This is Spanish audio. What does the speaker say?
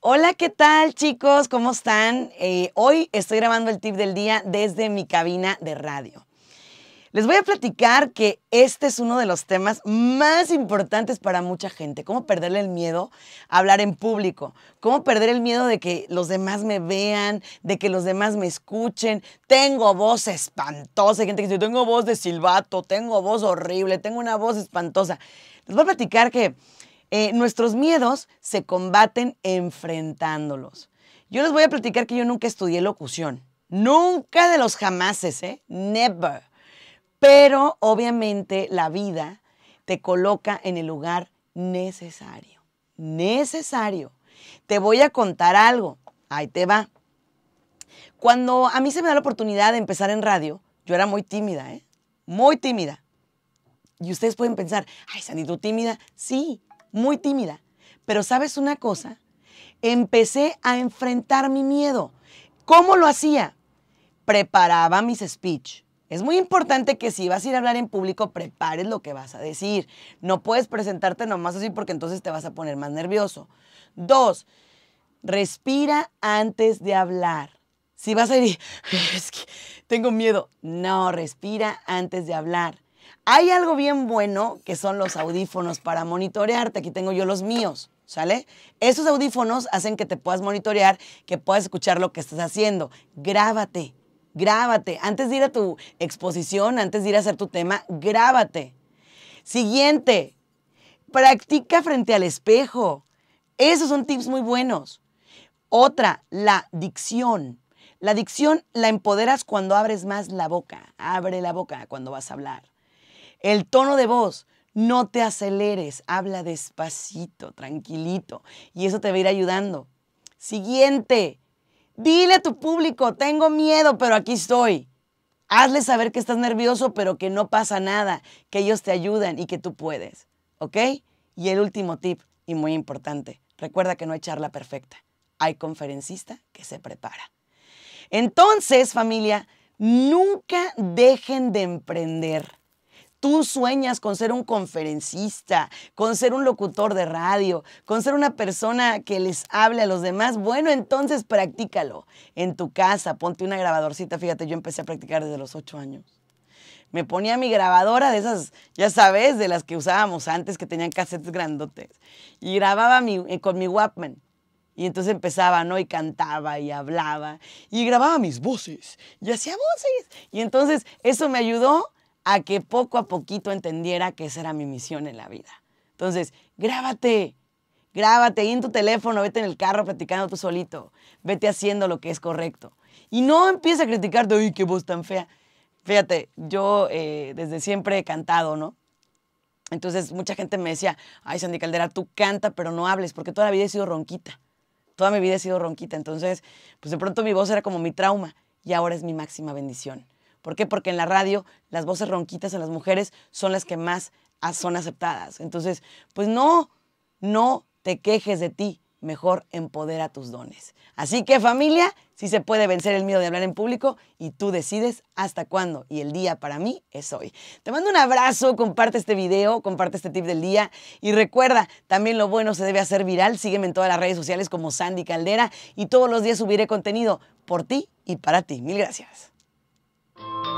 Hola, ¿qué tal chicos? ¿Cómo están? Eh, hoy estoy grabando el tip del día desde mi cabina de radio. Les voy a platicar que este es uno de los temas más importantes para mucha gente, cómo perderle el miedo a hablar en público, cómo perder el miedo de que los demás me vean, de que los demás me escuchen. Tengo voz espantosa, gente que dice, tengo voz de silbato, tengo voz horrible, tengo una voz espantosa. Les voy a platicar que eh, nuestros miedos se combaten enfrentándolos. Yo les voy a platicar que yo nunca estudié locución. Nunca de los jamases, ¿eh? Never. Pero obviamente la vida te coloca en el lugar necesario. Necesario. Te voy a contar algo. Ahí te va. Cuando a mí se me da la oportunidad de empezar en radio, yo era muy tímida, ¿eh? Muy tímida. Y ustedes pueden pensar, ay, Sandy, ¿tú tímida? Sí, muy tímida. Pero sabes una cosa, empecé a enfrentar mi miedo. ¿Cómo lo hacía? Preparaba mis speech. Es muy importante que si vas a ir a hablar en público, prepares lo que vas a decir. No puedes presentarte nomás así porque entonces te vas a poner más nervioso. Dos, respira antes de hablar. Si vas a ir, es que tengo miedo. No, respira antes de hablar. Hay algo bien bueno que son los audífonos para monitorearte. Aquí tengo yo los míos. ¿Sale? Esos audífonos hacen que te puedas monitorear, que puedas escuchar lo que estás haciendo. Grábate, grábate. Antes de ir a tu exposición, antes de ir a hacer tu tema, grábate. Siguiente, practica frente al espejo. Esos son tips muy buenos. Otra, la dicción. La dicción la empoderas cuando abres más la boca. Abre la boca cuando vas a hablar. El tono de voz, no te aceleres, habla despacito, tranquilito, y eso te va a ir ayudando. Siguiente, dile a tu público, tengo miedo, pero aquí estoy. Hazle saber que estás nervioso, pero que no pasa nada, que ellos te ayudan y que tú puedes, ¿ok? Y el último tip, y muy importante, recuerda que no hay charla perfecta, hay conferencista que se prepara. Entonces, familia, nunca dejen de emprender Tú sueñas con ser un conferencista, con ser un locutor de radio, con ser una persona que les hable a los demás. Bueno, entonces practícalo en tu casa, ponte una grabadorcita. Fíjate, yo empecé a practicar desde los ocho años. Me ponía mi grabadora de esas, ya sabes, de las que usábamos antes, que tenían cassettes grandotes. Y grababa eh, con mi Wapman. Y entonces empezaba, ¿no? Y cantaba y hablaba. Y grababa mis voces. Y hacía voces. Y entonces eso me ayudó a que poco a poquito entendiera que esa era mi misión en la vida. Entonces, grábate, grábate ahí en tu teléfono, vete en el carro platicando tú solito, vete haciendo lo que es correcto. Y no empieces a criticarte, uy, qué voz tan fea. Fíjate, yo eh, desde siempre he cantado, ¿no? Entonces mucha gente me decía, ay, Sandy Caldera, tú canta, pero no hables, porque toda la vida he sido ronquita. Toda mi vida he sido ronquita. Entonces, pues de pronto mi voz era como mi trauma y ahora es mi máxima bendición. ¿Por qué? Porque en la radio las voces ronquitas a las mujeres son las que más son aceptadas. Entonces, pues no, no te quejes de ti, mejor empodera tus dones. Así que familia, sí se puede vencer el miedo de hablar en público y tú decides hasta cuándo. Y el día para mí es hoy. Te mando un abrazo, comparte este video, comparte este tip del día y recuerda, también lo bueno se debe hacer viral. Sígueme en todas las redes sociales como Sandy Caldera y todos los días subiré contenido por ti y para ti. Mil gracias. Bye.